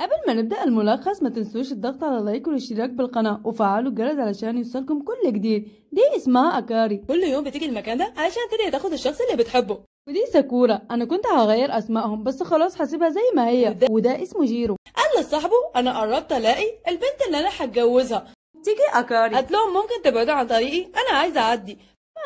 قبل ما نبدأ الملخص ما تنسوش الضغط على لايك والاشتراك بالقناة وفعلوا الجرس علشان يوصلكم كل جديد دي اسمها أكاري كل يوم بتيجي المكان ده علشان تدعي تاخد الشخص اللي بتحبه ودي ساكورا أنا كنت هغير أسمائهم بس خلاص هسيبها زي ما هي وده, وده اسمه جيرو قال لصاحبه أنا قربت ألاقي البنت اللي أنا هتجوزها تيجي أكاري قالت لهم ممكن تبعدوا عن طريقي أنا عايزة أعدي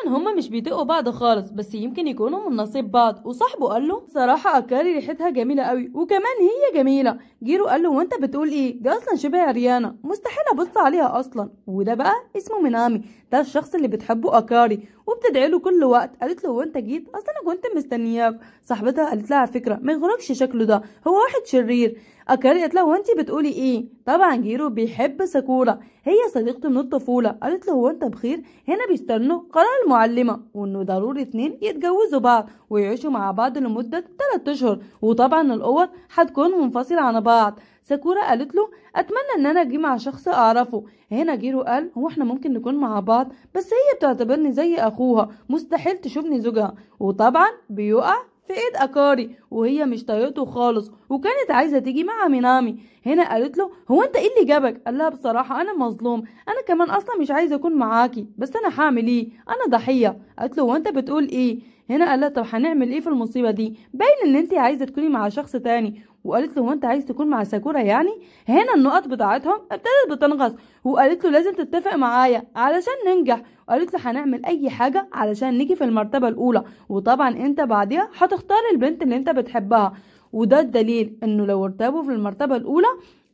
طبعا هما مش بيدقوا بعض خالص بس يمكن يكونوا من نصيب بعض وصاحبه قال له صراحه أكاري ريحتها جميله قوي وكمان هي جميله جيرو قال له وانت بتقول ايه ده اصلا شبه عريانه مستحيل ابص عليها اصلا وده بقى اسمه مينامي ده الشخص اللي بتحبه اكاري وبتدعي له كل وقت قالت له هو انت جيت اصل انا كنت مستنياك صاحبتها قالت لها على فكره ما يغركش شكله ده هو واحد شرير اكاري قالت له هو انت بتقولي ايه طبعا جيرو بيحب ساكورا هي صديقته من الطفوله قالت له هو انت بخير هنا بيستنوا قرار المعلمه وانه ضروري اتنين يتجوزوا بعض ويعيشوا مع بعض لمده 3 اشهر وطبعا الاوض هتكون منفصله عن بعض ساكورا قالت له اتمنى ان انا اجي مع شخص اعرفه هنا جيرو قال هو احنا ممكن نكون مع بعض بس هي بتعتبرني زي اخوها مستحيل تشوفني زوجها وطبعا بيقع في ايد اكاري وهي مش طايقته خالص وكانت عايزه تيجي مع مينامي هنا قالت له هو انت ايه اللي جابك قال لها بصراحه انا مظلوم انا كمان اصلا مش عايزه اكون معاكي بس انا هعمل ايه انا ضحيه قالت له هو انت بتقول ايه هنا قال لها طب هنعمل ايه في المصيبه دي باين ان انت عايزه تكوني مع شخص تاني وقالت له هو انت عايز تكون مع ساكورا يعني هنا النقط بتاعتهم ابتدت بتنغص وقالت له لازم تتفق معايا علشان ننجح قالت له هنعمل اي حاجه علشان نيجي في المرتبه الاولى وطبعا انت بعديها هتختار البنت اللي انت بتحبها وده الدليل انه لو ارتبوا في المرتبه الاولى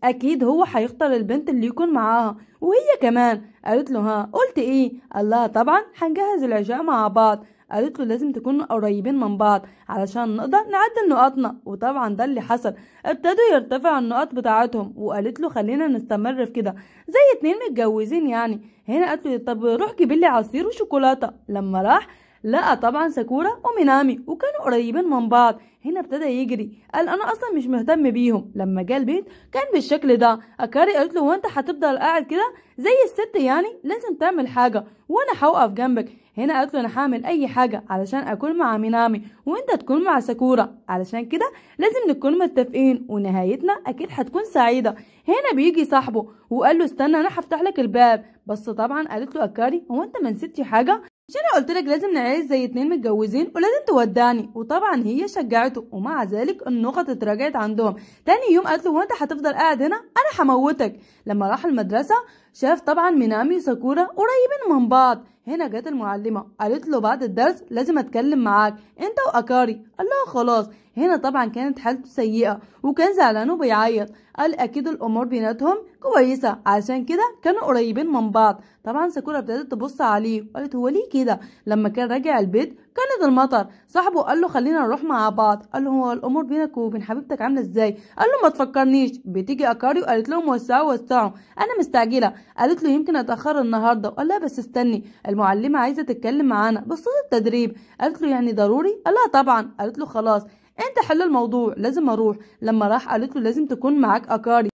اكيد هو هيختار البنت اللي يكون معاها وهي كمان قالت له ها قلت ايه قال لها طبعا هنجهز العشاء مع بعض قالت له لازم تكونوا قريبين من بعض علشان نقدر نعدل نقاطنا وطبعا ده اللي حصل ابتدوا يرتفعوا النقاط بتاعتهم وقالت له خلينا نستمر في كده زي اتنين متجوزين يعني هنا قالت له طب روح جيب لي عصير وشوكولاته لما راح لقى طبعا ساكورا ومينامي وكانوا قريبين من بعض هنا ابتدى يجري قال انا اصلا مش مهتم بيهم لما جه البيت كان بالشكل ده اكاري قالت له هو انت هتفضل قاعد كده زي الست يعني لازم تعمل حاجه وانا هوقف جنبك هنا قالت له انا هعمل اي حاجه علشان اكون مع مينامي وانت تكون مع ساكورا علشان كده لازم نكون متفقين ونهايتنا اكيد هتكون سعيده هنا بيجي صاحبه وقال له استنى انا هفتح لك الباب بس طبعا قالت له اكاري هو انت ما نسيتي حاجه مش انا قلت لك لازم نعيش زي اتنين متجوزين ولازم تودعني وطبعا هي شجعته ومع ذلك النقط اتراجعت عندهم تاني يوم قالت له هو انت هتفضل قاعد هنا انا هموتك لما راح المدرسة شاف طبعا مينامي وساكورا قريبين من بعض هنا جت المعلمة قالت له بعد الدرس لازم اتكلم معاك انت واكاري قال لها خلاص هنا طبعا كانت حالته سيئة وكان زعلان وبيعيط قال اكيد الامور بيناتهم كويسة عشان كده كانوا قريبين من بعض طبعا ساكورا ابتدت تبص عليه وقالت هو ليه كده لما كان راجع البيت كانت المطر صاحبه قال له خلينا نروح مع بعض قال له هو الامور بينك وبين حبيبتك عامله ازاي قال له ما تفكرنيش بتيجي اكاري وقالت لهم وسعوا وسعوا انا مستعجله قالت له يمكن اتاخر النهارده قال لها بس استني المعلمه عايزه تتكلم معانا بصوت التدريب قالت له يعني ضروري قال لها طبعا قالت له خلاص انت حل الموضوع لازم اروح لما راح قالت له لازم تكون معاك اكاري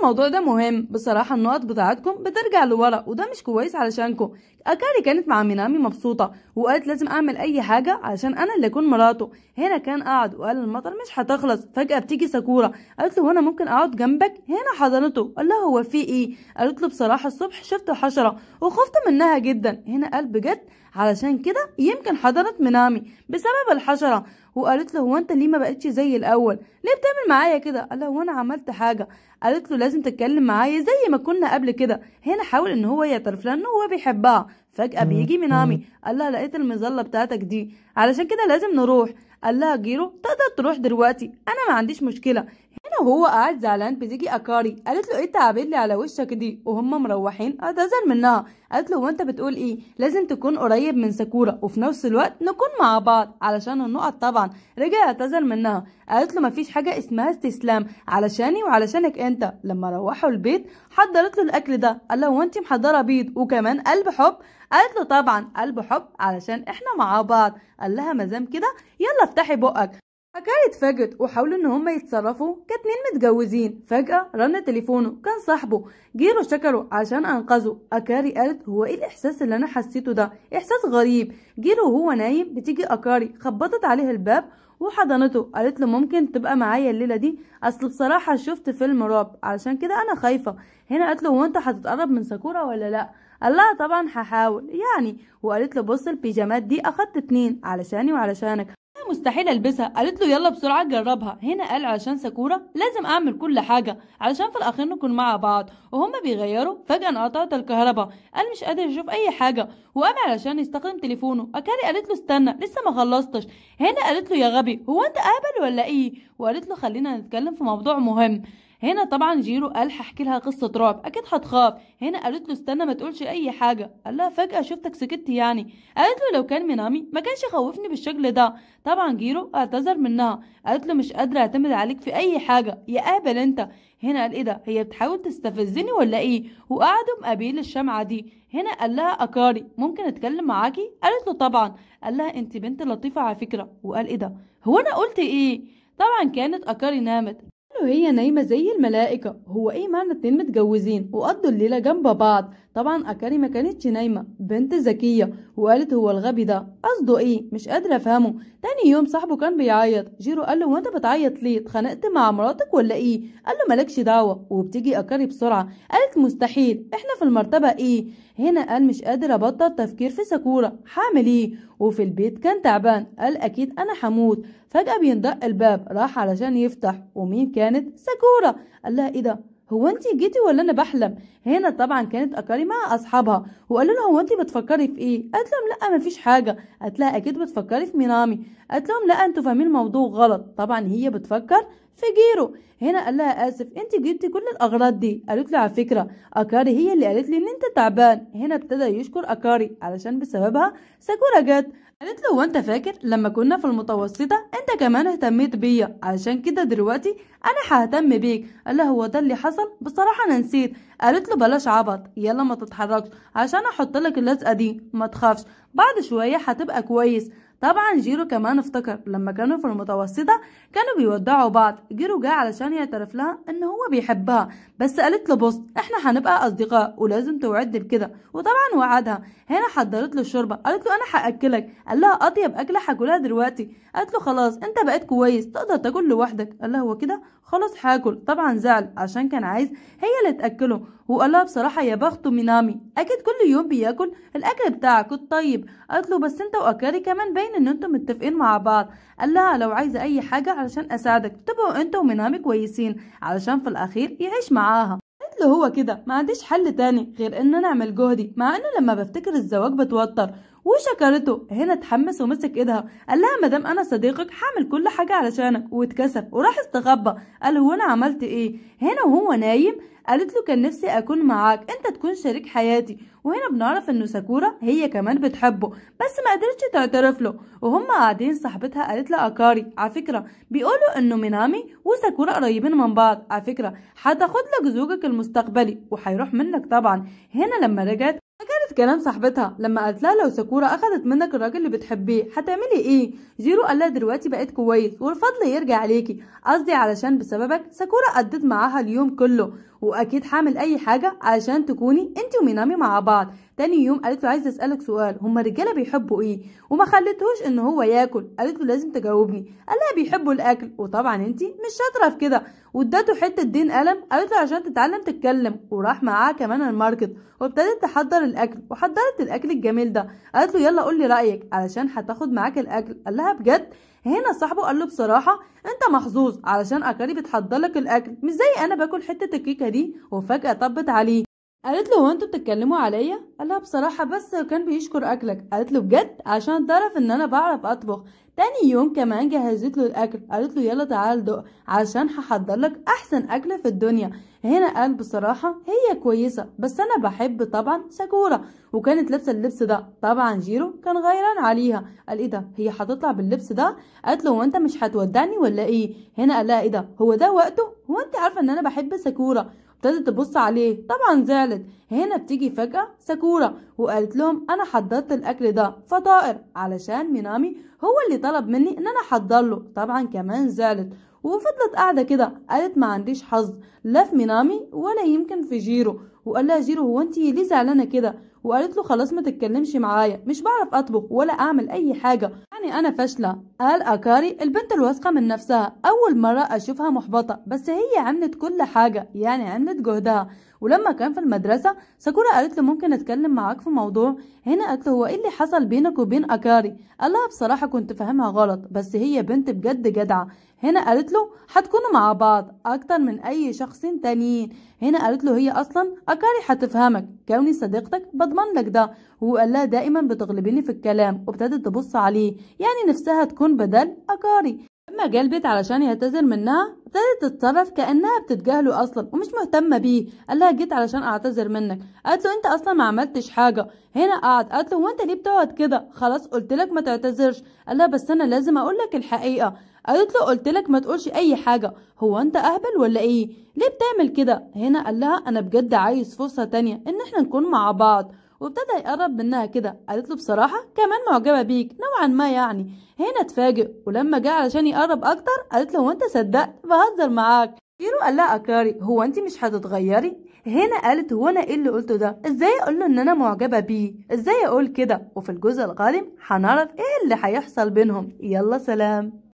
الموضوع ده مهم بصراحة النقط بتاعتكم بترجع لورا وده مش كويس علشانكم أكاري كانت مع مينامي مبسوطة وقالت لازم أعمل أي حاجة علشان أنا اللي أكون مراته هنا كان قعد وقال المطر مش هتخلص فجأة بتيجي ساكورا قالت له هنا ممكن أقعد جنبك هنا حضنته قال لها هو في إيه قالت له بصراحة الصبح شفت حشرة وخفت منها جدا هنا قال بجد علشان كده يمكن حضنت مينامي بسبب الحشرة وقالت له هو انت ليه ما بقتش زي الاول ليه بتعمل معايا كده قال لها هو انا عملت حاجه قالت له لازم تتكلم معايا زي ما كنا قبل كده هنا حاول ان هو يعترف لها ان هو بيحبها فجاه بيجي مينامي قال لها لقيت المظله بتاعتك دي علشان كده لازم نروح قال لها جيرو تقدر تروح دلوقتي انا ما عنديش مشكله هنا وهو قاعد زعلان بتيجي أكاري قالت له إيه التعابير اللي على وشك دي وهم مروحين اعتذر آه، منها قالت له وأنت بتقول إيه لازم تكون قريب من ساكورا وفي نفس الوقت نكون مع بعض علشان النقط طبعا رجع اعتذر منها قالت له مفيش حاجة اسمها استسلام علشاني وعلشانك أنت لما روحوا البيت حضرت له الأكل ده قال له وأنت محضرة بيض وكمان قلب حب قالت له طبعا قلب حب علشان احنا مع بعض قال لها مزام كده يلا افتحي بقك حكاية فاجت وحاولوا ان هما يتصرفوا كاتنين متجوزين فجأة رن تليفونه كان صاحبه جيروا شكروا عشان انقذوا اكاري قالت هو ايه الاحساس اللي انا حسيته ده احساس غريب جيرو وهو نايم بتيجي اكاري خبطت عليه الباب وحضنته قالت له ممكن تبقى معايا الليله دي اصل بصراحه شفت فيلم رعب علشان كده انا خايفه هنا قالت له هو انت هتتقرب من ساكورا ولا لا قال لها طبعا هحاول يعني وقالت له بص البيجامات دي اخدت اتنين علشاني وعلشانك مستحيل البسها قالت له يلا بسرعه جربها هنا قال علشان ساكورا لازم اعمل كل حاجه علشان في الاخر نكون مع بعض وهما بيغيروا فجاه انقطعت الكهرباء قال مش قادر يشوف اي حاجه وقام علشان يستخدم تليفونه اكاري قالت له استنى لسه ما خلصتش هنا قالت له يا غبي هو انت قابل ولا ايه وقالت له خلينا نتكلم في موضوع مهم هنا طبعا جيرو قال هحكي لها قصه رعب اكيد هتخاف هنا قالت له استنى ما تقولش اي حاجه قال لها فجاه شفتك سكت يعني قالت له لو كان مينامي ما كانش خوفني بالشكل ده طبعا جيرو اعتذر منها قالت له مش قادره اعتمد عليك في اي حاجه يا قابل انت هنا قال ايه ده هي بتحاول تستفزني ولا ايه وقعدوا مقابلين الشمعه دي هنا قال لها اكاري ممكن اتكلم معاكي قالت له طبعا قال لها انت بنت لطيفه على فكره وقال ايه ده هو انا قلت ايه طبعا كانت اكاري نامت وهي نايمة زي الملائكة هو ايه معنى اتنين متجوزين وقضوا الليلة جنب بعض طبعا أكاري ما كانتش نايمة بنت ذكية وقالت هو الغبي ده قصده ايه مش قادرة افهمه تاني يوم صاحبه كان بيعيط جيرو قال له وانت بتعيط ليه اتخانقت مع مراتك ولا ايه قال له مالكش دعوة وبتيجي أكاري بسرعة قالت مستحيل احنا في المرتبة ايه هنا قال مش قادر ابطل تفكير في ساكورا هعمل ايه وفي البيت كان تعبان قال اكيد انا هموت فجأة بيندق الباب راح علشان يفتح ومين كانت ساكورا قال لها ايه ده هو انت جيتي ولا انا بحلم هنا طبعا كانت اكاري مع اصحابها وقال لها هو انت بتفكري في ايه قالت لهم لا مفيش حاجه قالت لها اكيد بتفكري في مينامي قالت لهم لا انتوا فاهمين الموضوع غلط طبعا هي بتفكر في جيرو هنا قال لها اسف انت جبتي كل الاغراض دي قالت له على فكره اكاري هي اللي قالت لي ان انت تعبان هنا ابتدى يشكر اكاري علشان بسببها ساكورا جت قالت له وانت فاكر لما كنا في المتوسطة انت كمان اهتميت بيا عشان كده دلوقتي انا ههتم بيك قال له هو ده اللي حصل بصراحة انا نسيت قالت له بلاش عبط يلا ما تتحركش عشان احط لك اللزقة دي ما تخافش بعد شوية هتبقى كويس طبعا جيرو كمان افتكر لما كانوا في المتوسطة كانوا بيودعوا بعض جيرو جه علشان يعترف لها ان هو بيحبها بس قالت له بص احنا هنبقى اصدقاء ولازم توعدني بكده وطبعا وعدها هنا حضرت له الشوربة قالت له انا هاكلك قال لها اطيب اكلة هاكلها دلوقتي قالت له خلاص انت بقيت كويس تقدر تاكل لوحدك قال لها هو كده خلاص هاكل طبعا زعل عشان كان عايز هي اللي تاكله وقال لها بصراحة يا بخته مينامي اكيد كل يوم بياكل الاكل بتاعك الطيب قالت له بس انت واكاري كمان باين باين ان انتم متفقين مع بعض قال لها لو عايزه اي حاجه علشان اساعدك تبقوا انت ومنامي كويسين علشان في الاخير يعيش معاها قالت له هو كده ما عنديش حل تاني غير ان انا اعمل جهدي مع ان لما بفتكر الزواج بتوتر وشكرته هنا اتحمس ومسك ايدها قال لها مدام انا صديقك هعمل كل حاجه علشانك واتكسف وراح استخبى قال هو انا عملت ايه هنا وهو نايم قالت له كان نفسي اكون معاك انت تكون شريك حياتي وهنا بنعرف انه ساكورا هي كمان بتحبه بس ما قدرتش تعترف له وهم قاعدين صاحبتها قالت له اكاري على فكره بيقولوا انه مينامي وساكورا قريبين من بعض على فكره هتاخد لك زوجك المستقبلي وهيروح منك طبعا هنا لما رجعت فكانت كلام صاحبتها لما قالت لها لو ساكورا اخدت منك الراجل اللي بتحبيه هتعملي ايه زيرو قال لها دلوقتي بقيت كويس والفضل يرجع عليكي قصدي علشان بسببك ساكورا قضت معاها اليوم كله واكيد هعمل اي حاجه علشان تكوني انت ومينامي مع بعض تاني يوم قالت له عايز اسالك سؤال هما الرجاله بيحبوا ايه وما خلتهوش ان هو ياكل قالت له لازم تجاوبني قال لها بيحبوا الاكل وطبعا انت مش شاطره في كده وادته حته دين قلم قالت له عشان تتعلم تتكلم وراح معاها كمان الماركت وابتدت تحضر الاكل وحضرت الاكل الجميل ده قالت له يلا قول لي رايك علشان هتاخد معاك الاكل قال لها بجد هنا صاحبه قال له بصراحه انت محظوظ علشان اكاري بتحضر لك الاكل مش زي انا باكل حته الكيكه دي وفجاه طبت عليه قالت له هو انتوا بتتكلموا عليا قال لها بصراحه بس كان بيشكر اكلك قالت له بجد عشان تعرف ان انا بعرف اطبخ تاني يوم كمان جهزت له الاكل قالت له يلا تعال دق عشان هحضر لك احسن اكله في الدنيا هنا قال بصراحه هي كويسه بس انا بحب طبعا ساكورا وكانت لابسه اللبس ده طبعا جيرو كان غيران عليها قال ايه ده هي هتطلع باللبس ده قالت له هو انت مش هتودعني ولا ايه هنا قال لها ايه ده هو ده وقته هو انت عارفه ان انا بحب ساكورا ابتدت تبص عليه طبعا زعلت هنا بتيجي فجأة ساكورا وقالت لهم أنا حضرت الأكل ده فطائر علشان مينامي هو اللي طلب مني إن أنا أحضر له طبعا كمان زعلت وفضلت قاعدة كده قالت ما عنديش حظ لا في مينامي ولا يمكن في جيرو وقال لها جيرو هو انت ليه زعلانة كده وقالت له خلاص ما تتكلمش معايا مش بعرف اطبخ ولا اعمل اي حاجه يعني انا فاشله قال اكاري البنت الواثقه من نفسها اول مره اشوفها محبطه بس هي عملت كل حاجه يعني عملت جهدها ولما كان في المدرسه ساكورا قالت له ممكن اتكلم معاك في موضوع هنا قالت له هو ايه اللي حصل بينك وبين اكاري قال لها بصراحه كنت فاهمها غلط بس هي بنت بجد جدعه هنا قالت له هتكونوا مع بعض اكتر من اي شخص تانيين هنا قالت له هي اصلا اكاري هتفهمك كوني صديقتك بضمن لك ده وهو قال لها دائما بتغلبيني في الكلام وابتدت تبص عليه يعني نفسها تكون بدل اكاري أما جلبت علشان يعتذر منها ابتدت تتصرف كأنها بتتجاهله أصلا ومش مهتمة بيه قال لها جيت علشان أعتذر منك قالت له أنت أصلا ما عملتش حاجة هنا قعد قالت له هو أنت ليه بتقعد كده خلاص قلت لك ما تعتذرش قال لها بس أنا لازم أقول لك الحقيقة قالت له قلت لك ما تقولش أي حاجة هو أنت أهبل ولا إيه ليه بتعمل كده هنا قال لها أنا بجد عايز فرصة تانية إن إحنا نكون مع بعض وابتدى يقرب منها كده قالت له بصراحه كمان معجبه بيك نوعا ما يعني هنا اتفاجئ ولما جه علشان يقرب اكتر قالت له هو انت صدقت بهزر معاك كيرو قال لها اكاري هو انت مش هتتغيري هنا قالت هو انا ايه اللي قلته ده ازاي اقول له ان انا معجبه بيه ازاي اقول كده وفي الجزء القادم هنعرف ايه اللي هيحصل بينهم يلا سلام